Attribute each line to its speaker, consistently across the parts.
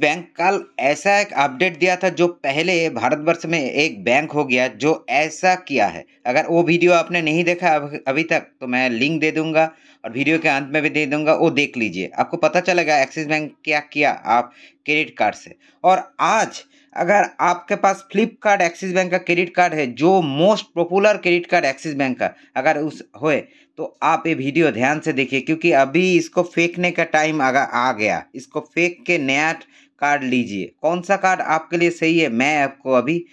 Speaker 1: bank कल ऐसा एक अपडेट दिया था जो पहले भारतवर्ष में एक बैंक हो गया जो ऐसा किया है अगर वो वीडियो आपने नहीं देखा अभी तक तो मैं लिंक दे दूंगा और वीडियो के अंत में भी दे दूंगा वो देख लीजिए आपको पता चलेगा एक्सिस बैंक क्या किया आप क्रेडिट कार्ड से और आज अगर आपके पास फ्लिपकार्ट एक्सिस बैंक का क्रेडिट कार्ड है जो most popular credit card Axis bank का अगर उस होए तो आप ये वीडियो ध्यान से देखिए क्योंकि अभी इसको फेंकने का टाइम अगर आ गया इसको फेंक के नया कार्ड लीजिए कौन सा कार्ड आपके लिए सही है मैं आपको अभी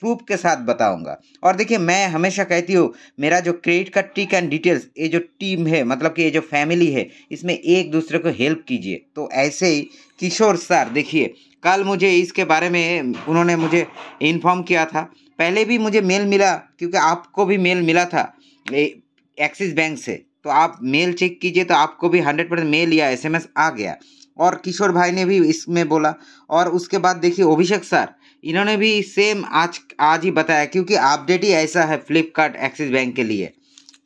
Speaker 1: प्रूफ के साथ बताऊंगा और देखिए मैं हमेशा कहती हूँ मेरा जो credit card trick and details ये जो टीम है मतलब कि ये जो फैमिली है इसमें एक दूसरे को हेल्प कीजिए तो ऐसे ही किशोर सर देखिए कल मुझे इसके बारे में उन्होंने मुझे इन्फॉर्म किया था पहले भी मुझे मेल मिला क्योंकि आपको भी मेल मिला था एक्सिस बैंक से तो आप मेल चेक कीजिए तो आपको भी हंड्रेड परसेंट मेल या एस आ गया और किशोर भाई ने भी इसमें बोला और उसके बाद देखिए अभिषेक सर इन्होंने भी सेम आज आज ही बताया क्योंकि अपडेट ही ऐसा है फ्लिपकार्ट एक्सिस बैंक के लिए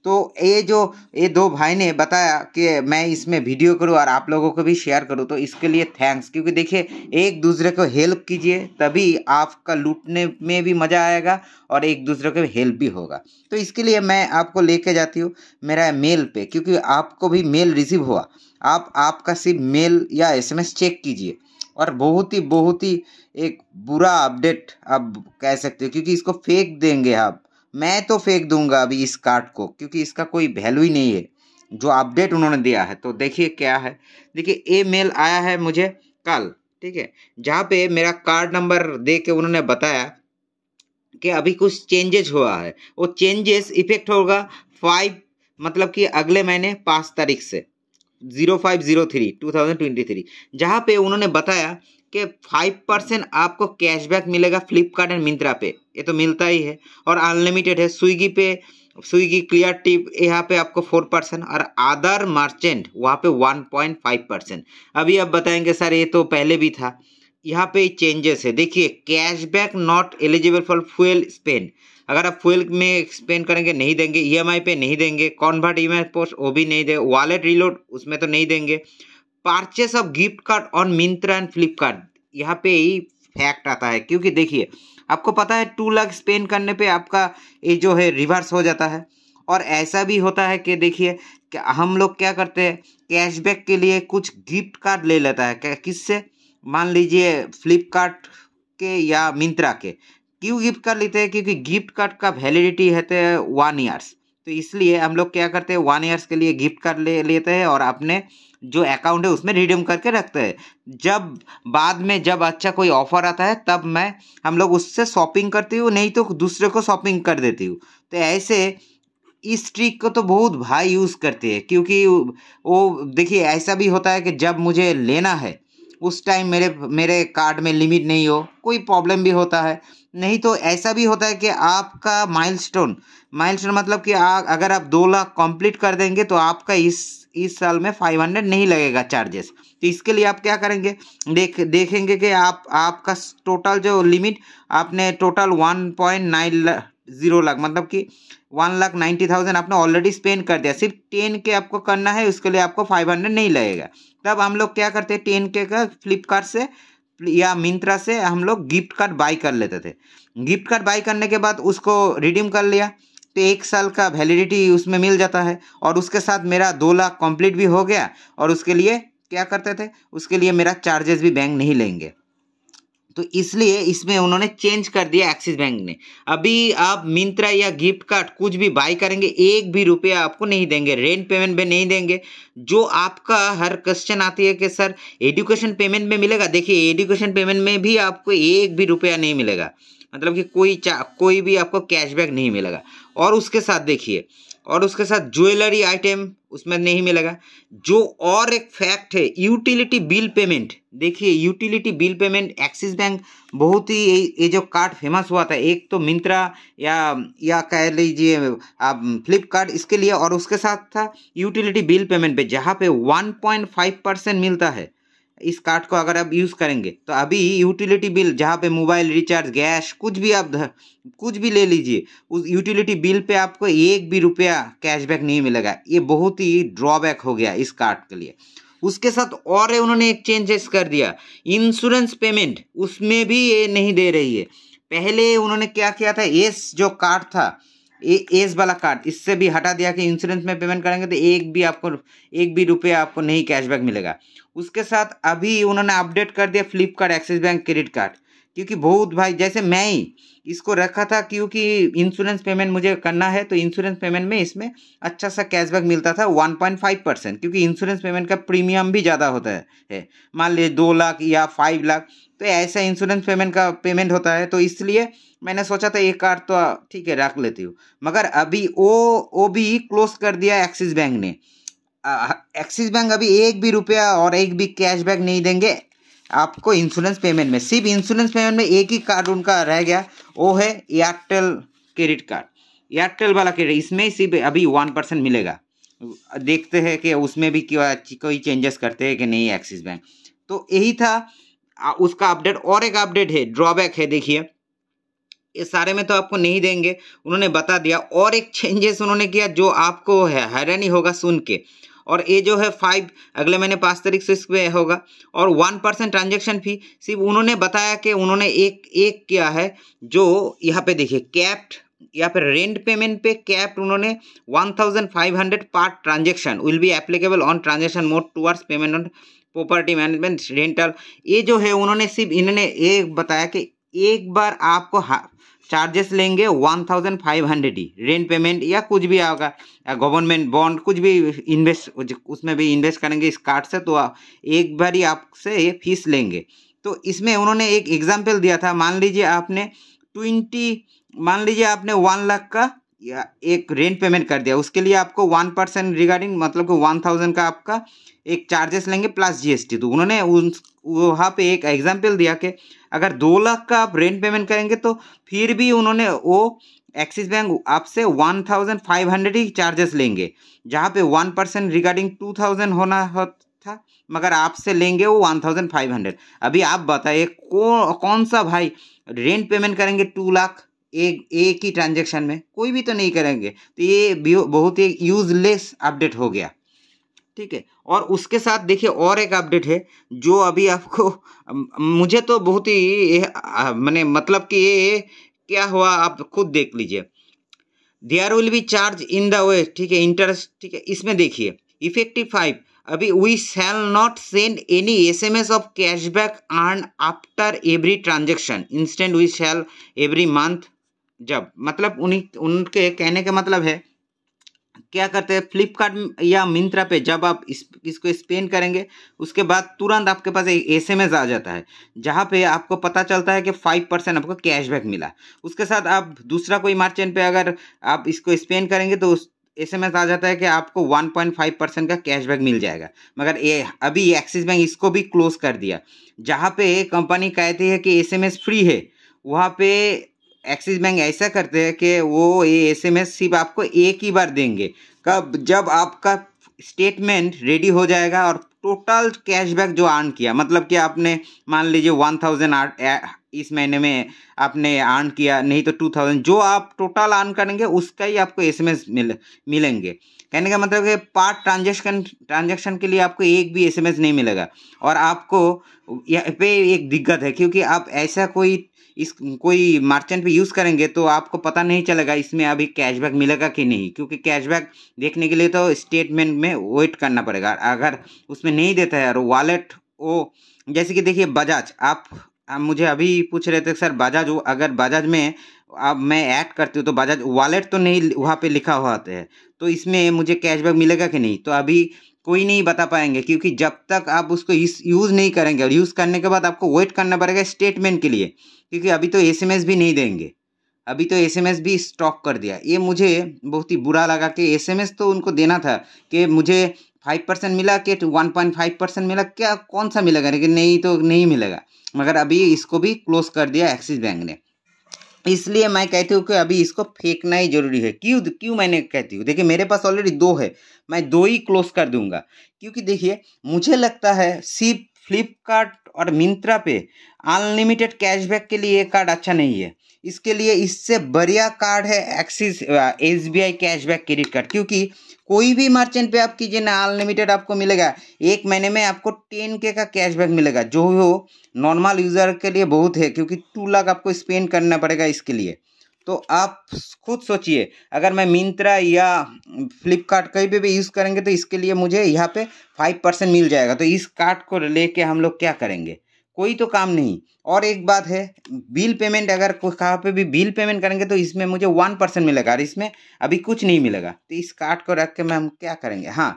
Speaker 1: तो ये जो ये दो भाई ने बताया कि मैं इसमें वीडियो करूँ और आप लोगों को भी शेयर करूँ तो इसके लिए थैंक्स क्योंकि देखिए एक दूसरे को हेल्प कीजिए तभी आपका लूटने में भी मज़ा आएगा और एक दूसरे को हेल्प भी होगा तो इसके लिए मैं आपको लेके जाती हूँ मेरा मेल पे क्योंकि आपको भी मेल रिसीव हुआ आप आपका सिर्फ मेल या एस चेक कीजिए और बहुत ही बहुत ही एक बुरा अपडेट आप कह सकते हो क्योंकि इसको फेंक देंगे आप मैं तो फेंक दूंगा अभी इस कार्ड को क्योंकि इसका कोई वैल्यू ही नहीं है जो अपडेट उन्होंने दिया है तो देखिए क्या है देखिए ए मेल आया है मुझे कल ठीक है जहाँ पे मेरा कार्ड नंबर दे के उन्होंने बताया कि अभी कुछ चेंजेस हुआ है वो चेंजेस इफेक्ट होगा फाइव मतलब कि अगले महीने पाँच तारीख से zero five zero three two thousand twenty three जहाँ पे उन्होंने बताया कि फाइव परसेंट आपको कैशबैक मिलेगा फ्लिपकार्ट एंड मिंत्रा पे ये तो मिलता ही है और अनलिमिटेड है स्विगी पे स्विगी क्लियर टिप यहाँ पे आपको फोर परसेंट और अदर मर्चेंट वहाँ पे वन पॉइंट फाइव परसेंट अभी आप बताएंगे सर ये तो पहले भी था यहाँ पे चेंजेस है देखिए cashback not eligible for fuel spend अगर आप फुल में एक्सप्लेन करेंगे नहीं देंगे ई e पे नहीं देंगे कॉन्वर्ट ई एम पोस्ट वो भी नहीं दे वॉलेट रिलोड उसमें तो नहीं देंगे purchase of gift card on Myntra and Flipkart यहाँ पे ही फैक्ट आता है क्योंकि देखिए आपको पता है टू लाख स्पेंड करने पे आपका ये जो है रिवर्स हो जाता है और ऐसा भी होता है कि देखिए हम लोग क्या करते हैं कैशबैक के लिए कुछ गिफ्ट कार्ड ले लेता है किससे मान लीजिए फ्लिपकार्ट के या मिंत्रा के क्यों गिफ्ट कार्ड लेते हैं क्योंकि गिफ्ट कार्ड का वैलिडिटी है वन ईयर्स तो इसलिए हम लोग क्या करते हैं वन ईयर्स के लिए गिफ्ट कार्ड ले लेते हैं और अपने जो अकाउंट है उसमें रिडीम करके रखते हैं जब बाद में जब अच्छा कोई ऑफर आता है तब मैं हम लोग उससे शॉपिंग करती हूँ नहीं तो दूसरे को शॉपिंग कर देती हूँ तो ऐसे इस ट्रिक को तो बहुत भाई यूज़ करते हैं क्योंकि वो देखिए ऐसा भी होता है कि जब मुझे लेना है उस टाइम मेरे मेरे कार्ड में लिमिट नहीं हो कोई प्रॉब्लम भी होता है नहीं तो ऐसा भी होता है कि आपका माइलस्टोन माइलस्टोन मतलब कि आ, अगर आप दो लाख कंप्लीट कर देंगे तो आपका इस इस साल में फाइव हंड्रेड नहीं लगेगा चार्जेस तो इसके लिए आप क्या करेंगे देख देखेंगे कि आप आपका टोटल जो लिमिट आपने total one point nine zero lakh मतलब कि वन लाख नाइन्टी थाउजेंड आपने ऑलरेडी स्पेंड कर दिया सिर्फ टेन के आपको करना है उसके लिए आपको फाइव हंड्रेड नहीं लगेगा तब हम लोग क्या करते हैं टेन के का फ्लिपकार्ट से या मिंत्रा से हम लोग गिफ्ट कार्ड बाई कर लेते थे गिफ्ट कार्ड बाई करने के बाद उसको रिडीम कर लिया तो एक साल का वैलिडिटी उसमें मिल जाता है और उसके साथ मेरा दो लाख कंप्लीट भी हो गया और उसके लिए क्या करते थे उसके लिए मेरा चार्जेस भी बैंक नहीं लेंगे तो इसलिए इसमें उन्होंने चेंज कर दिया एक्सिस बैंक ने अभी आप मिंत्रा या गिफ्ट कार्ड कुछ भी बाई करेंगे एक भी रुपया आपको नहीं देंगे रेंट पेमेंट में नहीं देंगे जो आपका हर क्वेश्चन आती है कि सर एडुकेशन पेमेंट में मिलेगा देखिए एडुकेशन पेमेंट में भी आपको एक भी रुपया नहीं मिलेगा मतलब कि कोई कोई भी आपको कैशबैक नहीं मिलेगा और उसके साथ देखिए और उसके साथ ज्वेलरी आइटम उसमें नहीं मिलेगा जो और एक फैक्ट है यूटिलिटी बिल पेमेंट देखिए utility bill payment Axis bank बहुत ही ये जो कार्ड फेमस हुआ था एक तो मिंत्रा या या कह लीजिए आप फ्लिपकार्ट इसके लिए और उसके साथ था यूटिलिटी बिल पेमेंट पे जहाँ पे 1.5 परसेंट मिलता है इस कार्ड को अगर आप यूज़ करेंगे तो अभी यूटिलिटी बिल जहाँ पे मोबाइल रिचार्ज गैस कुछ भी आप कुछ भी ले लीजिए उस यूटिलिटी बिल पे आपको एक भी रुपया कैशबैक नहीं मिलेगा ये बहुत ही ड्रॉबैक हो गया इस कार्ड के लिए उसके साथ और उन्होंने एक चेंजेस कर दिया इंश्योरेंस पेमेंट उसमें भी ये नहीं दे रही है पहले उन्होंने क्या किया था एस जो कार्ड था ए, एस वाला कार्ड इससे भी हटा दिया कि इंश्योरेंस में पेमेंट करेंगे तो एक भी आपको एक भी रुपया आपको नहीं कैशबैक मिलेगा उसके साथ अभी उन्होंने अपडेट कर दिया Flipkart Axis bank credit card क्योंकि बहुत भाई जैसे मैं ही इसको रखा था क्योंकि इंश्योरेंस पेमेंट मुझे करना है तो इंश्योरेंस पेमेंट में इसमें अच्छा सा कैशबैक मिलता था 1.5 परसेंट क्योंकि इंश्योरेंस पेमेंट का प्रीमियम भी ज़्यादा होता है मान लीजिए दो लाख या फाइव लाख तो ऐसा इंश्योरेंस पेमेंट का पेमेंट होता है तो इसलिए मैंने सोचा था ये कार्ड तो ठीक है रख लेती हूँ मगर अभी वो वो भी क्लोज कर दिया एक्सिस बैंक ने एक्सिस बैंक अभी एक भी रुपया और एक भी कैशबैक नहीं देंगे आपको इंश्योरेंस पेमेंट में सिर्फ इंश्योरेंस पेमेंट में एक ही कार्ड उनका रह गया वो है एयरटेल क्रेडिट कार्ड एयरटेल वाला क्रेडिट इसमें सिर्फ अभी वन परसेंट मिलेगा देखते हैं कि उसमें भी क्या कोई चेंजेस करते हैं कि नहीं एक्सिस बैंक तो यही था उसका अपडेट और एक अपडेट है ड्रॉबैक है देखिए ये सारे में तो आपको नहीं देंगे उन्होंने बता दिया और एक चेंजेस उन्होंने किया जो आपको है हैरानी होगा सुन के और ए जो है फाइव अगले महीने पाँच तारीख से इसमें होगा और वन परसेंट ट्रांजेक्शन फी सिर्फ उन्होंने बताया कि उन्होंने एक एक किया है जो यहाँ पे देखिए कैप्ट या फिर रेंट पेमेंट पे कैप्ट उन्होंने one thousand five hundred per transaction will be applicable on transaction mode towards payment on property management rental ये जो है उन्होंने सिर्फ इन्होंने ये बताया कि एक बार आपको चार्जेस लेंगे वन थाउजेंड फाइव हंड्रेड ही रेंट पेमेंट या कुछ भी आएगा गवर्नमेंट बॉन्ड कुछ भी इन्वेस्ट उसमें भी इन्वेस्ट करेंगे इस कार्ड से तो एक बार ही आपसे ये फीस लेंगे तो इसमें उन्होंने एक एग्जाम्पल दिया था मान लीजिए आपने ट्वेंटी मान लीजिए आपने वन लाख का या एक रेंट पेमेंट कर दिया उसके लिए आपको वन परसेंट रिगार्डिंग मतलब कि वन थाउजेंड का आपका एक चार्जेस लेंगे प्लस जीएसटी तो उन्होंने उन वहाँ पे एक एग्जाम्पल दिया कि अगर दो लाख का आप रेंट पेमेंट करेंगे तो फिर भी उन्होंने वो एक्सिस बैंक आपसे वन थाउजेंड फाइव हंड्रेड ही चार्जेस लेंगे जहाँ पे one percent regarding two thousand होना हो था मगर आपसे लेंगे वो वन थाउजेंड फाइव हंड्रेड अभी आप बताइए कौन कौन सा भाई रेंट पेमेंट करेंगे टू लाख एक एक ही ट्रांजेक्शन में कोई भी तो नहीं करेंगे तो ये बहुत ही यूजलेस अपडेट हो गया ठीक है और उसके साथ देखिए और एक अपडेट है जो अभी आपको मुझे तो बहुत ही मैंने मतलब कि ये क्या हुआ आप खुद देख लीजिए there will be charge in the way ठीक है इंटरेस्ट ठीक है इसमें देखिए इफेक्टिव फाइव अभी we shall not send any S M S of cashback earn after every transaction instant we shall every month जब मतलब उन्हीं उनके कहने का मतलब है क्या करते हैं फ्लिपकार्ट या मिंत्रा पे जब आप इस इसको स्पेन करेंगे उसके बाद तुरंत आपके पास एक एस आ जाता है जहाँ पे आपको पता चलता है कि फाइव परसेंट आपको कैशबैक मिला उसके साथ आप दूसरा कोई मार्चेंट पे अगर आप इसको स्पेन करेंगे तो उस एस एम एस आ जाता है कि आपको वन पॉइंट फाइव परसेंट का कैशबैक मिल जाएगा मगर ये अभी एक्सिस बैंक इसको भी क्लोज कर दिया जहाँ पे कंपनी कहती है कि एस एम एस फ्री है वहाँ पे एक्सिस बैंक ऐसा करते हैं कि वो ये एस एम एस सिर्फ आपको एक ही बार देंगे कब जब आपका स्टेटमेंट रेडी हो जाएगा और टोटल कैशबैक जो अर्न किया मतलब कि आपने मान लीजिए वन थाउजेंड इस महीने में आपने अर्न किया नहीं तो टू थाउजेंड जो आप टोटल अर्न करेंगे उसका ही आपको एस एम एस मिल मिलेंगे कहने का मतलब कि पार्ट ट्रांजेक्शन ट्रांजेक्शन के लिए आपको एक भी एस एम एस नहीं मिलेगा और आपको यहाँ पे एक दिक्कत है क्योंकि आप ऐसा कोई इस कोई मर्चेंट भी यूज़ करेंगे तो आपको पता नहीं चलेगा इसमें अभी कैशबैक मिलेगा कि नहीं क्योंकि कैशबैक देखने के लिए तो स्टेटमेंट में वेट करना पड़ेगा अगर उसमें नहीं देता है और वॉलेट वो जैसे कि देखिए बजाज आप, आप मुझे अभी पूछ रहे थे सर बजाज अगर बजाज में अब मैं ऐड करती हूँ तो बजाज वॉलेट तो नहीं वहाँ पे लिखा हुआ है तो इसमें मुझे कैशबैक मिलेगा कि नहीं तो अभी कोई नहीं बता पाएंगे क्योंकि जब तक आप उसको यूज़ नहीं करेंगे और यूज़ करने के बाद आपको वेट करना पड़ेगा स्टेटमेंट के लिए क्योंकि अभी तो एसएमएस भी नहीं देंगे अभी तो एसएमएस भी स्टॉक कर दिया ये मुझे बहुत ही बुरा लगा कि एसएमएस तो उनको देना था कि मुझे फाइव परसेंट मिला कि वन पॉइंट फाइव परसेंट मिला क्या कौन सा मिलेगा लेकिन नहीं तो नहीं मिलेगा मगर अभी इसको भी क्लोज कर दिया एक्सिस बैंक ने इसलिए मैं कहती हूँ कि अभी इसको फेंकना ही जरूरी है क्यों क्यों मैंने कहती हूँ देखिए मेरे पास ऑलरेडी दो है मैं दो ही क्लोज कर दूंगा क्योंकि देखिए मुझे लगता है सिर्फ फ्लिपकार्ट और मिंत्रा पे अनलिमिटेड कैशबैक के लिए ये कार्ड अच्छा नहीं है इसके लिए इससे बढ़िया कार्ड है Axis S B I cashback credit card क्योंकि कोई भी मर्चेंट पे आप कीजिए ना अनलिमिटेड आपको मिलेगा एक महीने में आपको टेन के का कैशबैक मिलेगा जो हो नॉर्मल यूज़र के लिए बहुत है क्योंकि टू लाख आपको स्पेंड करना पड़ेगा इसके लिए तो आप खुद सोचिए अगर मैं मिंत्रा या फ्लिपकार्ट कहीं पे भी यूज़ करेंगे तो इसके लिए मुझे यहाँ पे फाइव परसेंट मिल जाएगा तो इस कार्ड को लेके हम लोग क्या करेंगे कोई तो काम नहीं और एक बात है बिल पेमेंट अगर कहाँ पे भी बिल पेमेंट करेंगे तो इसमें मुझे वन परसेंट मिलेगा और इसमें अभी कुछ नहीं मिलेगा तो इस कार्ड को रख के हम क्या करेंगे हाँ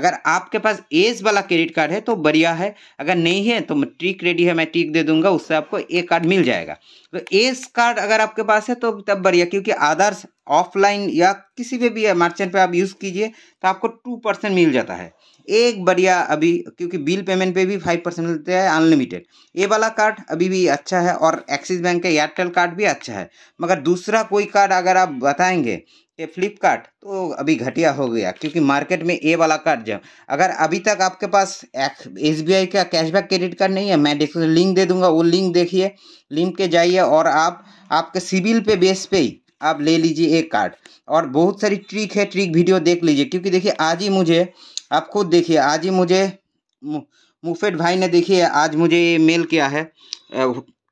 Speaker 1: अगर आपके पास एज वाला क्रेडिट कार्ड है तो बढ़िया है अगर नहीं है तो ट्रिक रेडी है मैं ट्रिक दे दूंगा उससे आपको एक कार्ड मिल जाएगा तो एज कार्ड अगर आपके पास है तो तब बढ़िया क्योंकि आदर्श ऑफलाइन या किसी पर भी मर्चेंट पर आप यूज़ कीजिए तो आपको टू परसेंट मिल जाता है एक बढ़िया अभी क्योंकि बिल पेमेंट पे भी फाइव परसेंट मिलते हैं अनलिमिटेड ये वाला कार्ड अभी भी अच्छा है और एक्सिस बैंक का एयरटेल कार्ड भी अच्छा है मगर दूसरा कोई कार्ड अगर आप बताएंगे ये फ्लिपकार्ट तो अभी घटिया हो गया क्योंकि मार्केट में ए वाला कार्ड जब अगर अभी तक आपके पास एस बी आई का कैशबैक क्रेडिट कार्ड नहीं है मैं डिस्क्रिप्शन लिंक दे दूंगा वो लिंक देखिए लिंक के जाइए और आप आपके सिविल पे बेस पे ही आप ले लीजिए एक कार्ड और बहुत सारी ट्रिक है ट्रिक वीडियो देख लीजिए क्योंकि देखिए आज ही मुझे आप खुद देखिए आज ही मुझे मुफेट भाई ने देखिए आज मुझे ये मेल किया है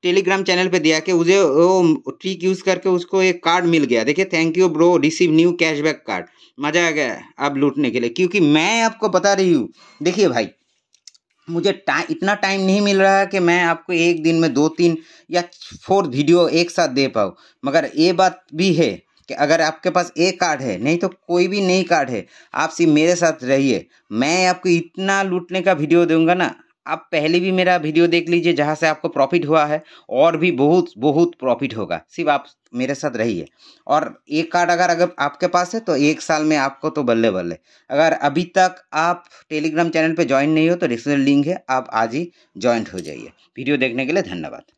Speaker 1: टेलीग्राम चैनल पे दिया कि मुझे वो ट्रिक यूज़ करके उसको एक कार्ड मिल गया देखिए thank you bro receive new cashback card मज़ा आ गया अब लूटने के लिए क्योंकि मैं आपको बता रही हूँ देखिए भाई मुझे टाइम इतना टाइम नहीं मिल रहा है कि मैं आपको एक दिन में दो तीन या फोर वीडियो एक साथ दे पाऊँ मगर ये बात भी है कि अगर आपके पास एक कार्ड है नहीं तो कोई भी नई कार्ड है आप सिर्फ मेरे साथ रहिए मैं आपको इतना लूटने का वीडियो दूंगा ना आप पहले भी मेरा वीडियो देख लीजिए जहाँ से आपको प्रॉफिट हुआ है और भी बहुत बहुत प्रॉफिट होगा सिर्फ आप मेरे साथ रहिए और एक कार्ड अगर अगर आपके पास है तो एक साल में आपको तो बल्ले बल्ले अगर अभी तक आप टेलीग्राम चैनल पे ज्वाइन नहीं हो तो डिस्क्रिप्शन लिंक है आप आज ही ज्वाइंट हो जाइए वीडियो देखने के लिए धन्यवाद